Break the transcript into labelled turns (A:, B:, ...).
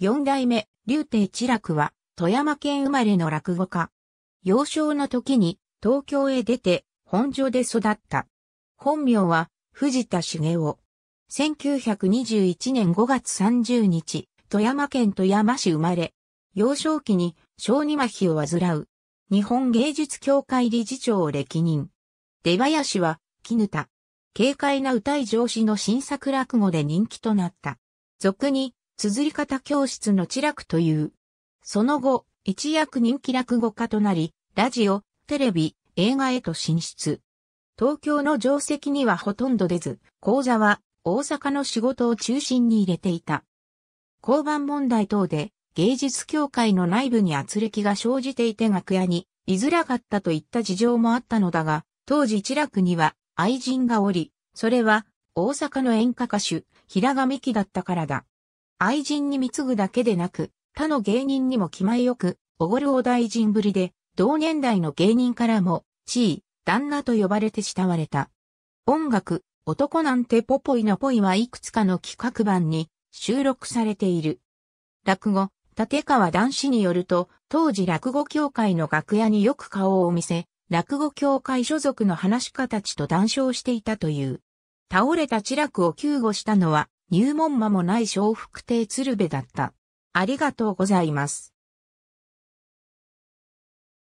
A: 四代目、竜亭智楽は、富山県生まれの落語家。幼少の時に、東京へ出て、本所で育った。本名は、藤田茂雄。1921年5月30日、富山県富山市生まれ。幼少期に、小児麻痺を患う。日本芸術協会理事長を歴任。出林は、絹田。軽快な歌い上司の新作落語で人気となった。俗に、綴り方教室の知楽という。その後、一躍人気落語家となり、ラジオ、テレビ、映画へと進出。東京の定席にはほとんど出ず、講座は大阪の仕事を中心に入れていた。交番問題等で芸術協会の内部に圧力が生じていて楽屋に居づらかったといった事情もあったのだが、当時一楽には愛人がおり、それは大阪の演歌歌手、平賀美希だったからだ。愛人に貢ぐだけでなく、他の芸人にも気前よく、おごるお大臣ぶりで、同年代の芸人からも、地位、旦那と呼ばれて慕われた。音楽、男なんてポポイのポイはいくつかの企画版に収録されている。落語、立川男子によると、当時落語協会の楽屋によく顔を見せ、落語協会所属の話家たちと談笑していたという。倒れた地楽を救護したのは、入門間もない笑福亭鶴瓶だった。ありがとうございます。